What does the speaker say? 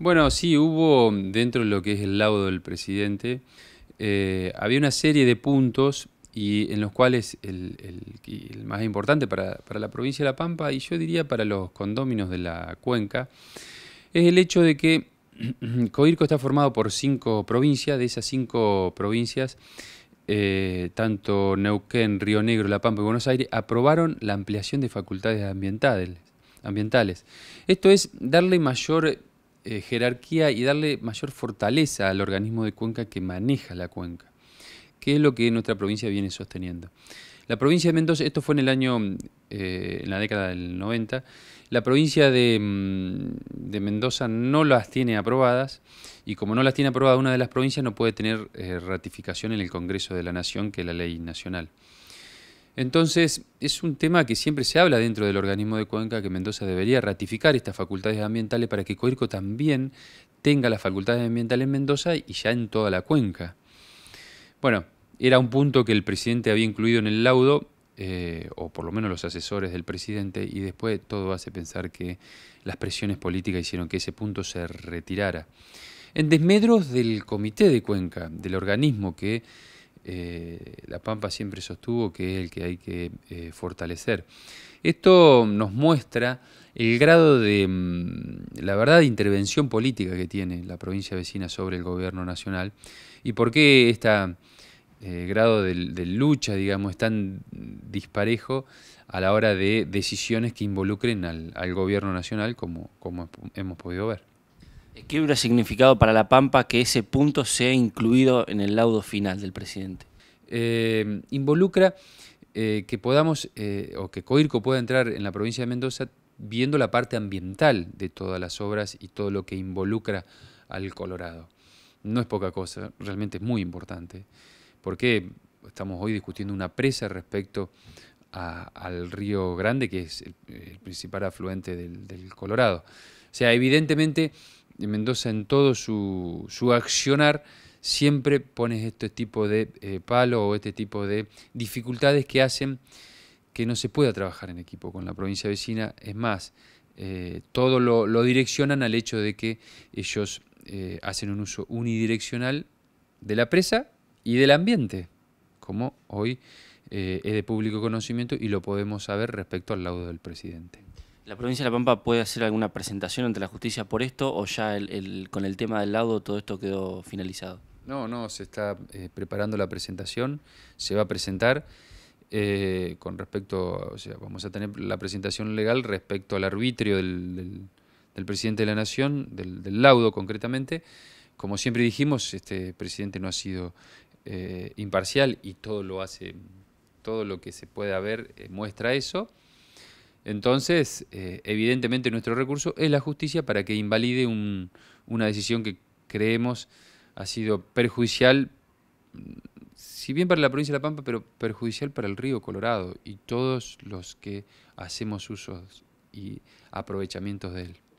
Bueno, sí, hubo dentro de lo que es el laudo del presidente, eh, había una serie de puntos y en los cuales el, más importante para, la provincia de La Pampa y yo diría para los condóminos de la cuenca es el hecho de que Coirco está formado por cinco provincias, de esas cinco provincias, eh, tanto Neuquén, Río Negro, La Pampa y Buenos Aires aprobaron la ampliación de facultades ambientales. ambientales. Esto es darle mayor eh, jerarquía y darle mayor fortaleza al organismo de cuenca que maneja la cuenca, que es lo que nuestra provincia viene sosteniendo. La provincia de Mendoza, esto fue en el año, eh, en la década del 90, la provincia mm, de, Mendoza no las tiene aprobadas y como no las tiene aprobadas una de las provincias no puede tener eh, ratificación en el Congreso de la Nación, que es la ley nacional. Entonces, es un tema que siempre se habla dentro del organismo de Cuenca, que Mendoza debería ratificar estas facultades ambientales para que Coerco también tenga las facultades ambientales en Mendoza y ya en toda la cuenca. Bueno, era un punto que el presidente había incluido en el laudo, eh, o por lo menos los asesores del presidente, y después todo hace pensar que las presiones políticas hicieron que ese punto se retirara. En desmedros del comité de Cuenca, del organismo que eh, la Pampa siempre sostuvo que es el que hay que eh, fortalecer. Esto nos muestra el grado de, mm, la verdad, de intervención política que tiene la provincia vecina sobre el gobierno nacional y por qué este grado de, lucha, digamos, es tan disparejo a la hora de decisiones que involucren al, gobierno nacional como hemos podido ver. ¿Qué hubiera significado para La Pampa que ese punto sea incluido en el laudo final del presidente? Eh, involucra eh, que podamos, eh, o que Coirco pueda entrar en la provincia de Mendoza viendo la parte ambiental de todas las obras y todo lo que involucra al Colorado. No es poca cosa, realmente es muy importante, porque estamos hoy discutiendo una presa respecto al río Grande, que es el, principal afluente del, del Colorado. O sea, evidentemente Mendoza en todo su, su accionar, siempre pones este tipo de eh, palo o este tipo de dificultades que hacen que no se pueda trabajar en equipo con la provincia vecina. Es más, eh, todo lo, direccionan al hecho de que ellos eh, hacen un uso unidireccional de la presa y del ambiente, como hoy es de público conocimiento y lo podemos saber respecto al laudo del presidente. ¿La provincia de La Pampa puede hacer alguna presentación ante la justicia por esto o ya con el tema del laudo todo esto quedó finalizado? No, no, se está eh, preparando la presentación, se va a presentar. Eh, con respecto, o sea, vamos a tener la presentación legal respecto al arbitrio del, presidente de la Nación, del, laudo concretamente. Como siempre dijimos, este presidente no ha sido eh, imparcial y todo lo hace, todo lo que se puede ver muestra eso. Entonces, eh, evidentemente nuestro recurso es la justicia para que invalide una decisión que creemos ha sido perjudicial, si bien para la provincia de La Pampa, pero perjudicial para el río Colorado y todos los que hacemos usos y aprovechamientos de él.